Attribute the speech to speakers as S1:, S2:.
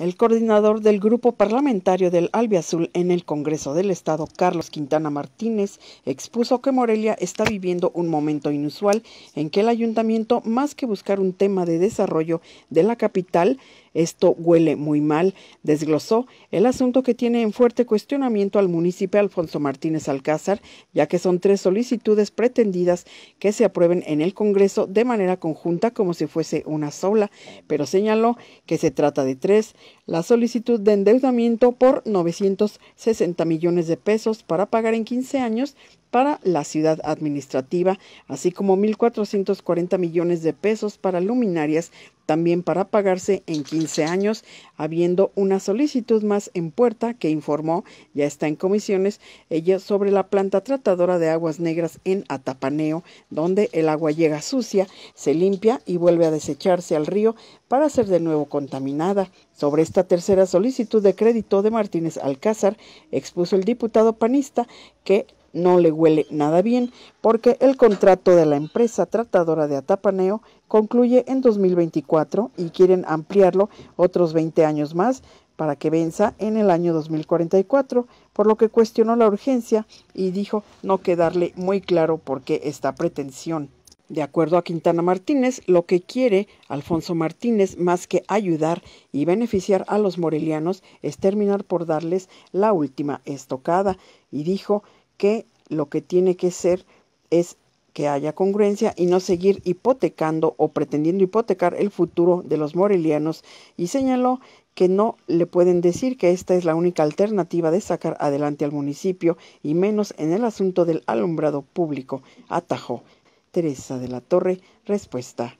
S1: El coordinador del Grupo Parlamentario del Albiazul en el Congreso del Estado, Carlos Quintana Martínez, expuso que Morelia está viviendo un momento inusual en que el ayuntamiento, más que buscar un tema de desarrollo de la capital, esto huele muy mal, desglosó el asunto que tiene en fuerte cuestionamiento al municipio Alfonso Martínez Alcázar, ya que son tres solicitudes pretendidas que se aprueben en el Congreso de manera conjunta como si fuese una sola, pero señaló que se trata de tres, la solicitud de endeudamiento por 960 millones de pesos para pagar en 15 años para la ciudad administrativa, así como 1.440 millones de pesos para luminarias también para pagarse en 15 años, habiendo una solicitud más en puerta que informó, ya está en comisiones, ella sobre la planta tratadora de aguas negras en Atapaneo, donde el agua llega sucia, se limpia y vuelve a desecharse al río para ser de nuevo contaminada. Sobre esta tercera solicitud de crédito de Martínez Alcázar, expuso el diputado panista que no le huele nada bien porque el contrato de la empresa tratadora de Atapaneo concluye en 2024 y quieren ampliarlo otros 20 años más para que venza en el año 2044, por lo que cuestionó la urgencia y dijo no quedarle muy claro por qué esta pretensión. De acuerdo a Quintana Martínez, lo que quiere Alfonso Martínez más que ayudar y beneficiar a los morelianos es terminar por darles la última estocada y dijo que lo que tiene que ser es que haya congruencia y no seguir hipotecando o pretendiendo hipotecar el futuro de los morelianos y señaló que no le pueden decir que esta es la única alternativa de sacar adelante al municipio y menos en el asunto del alumbrado público. Atajó. Teresa de la Torre, respuesta.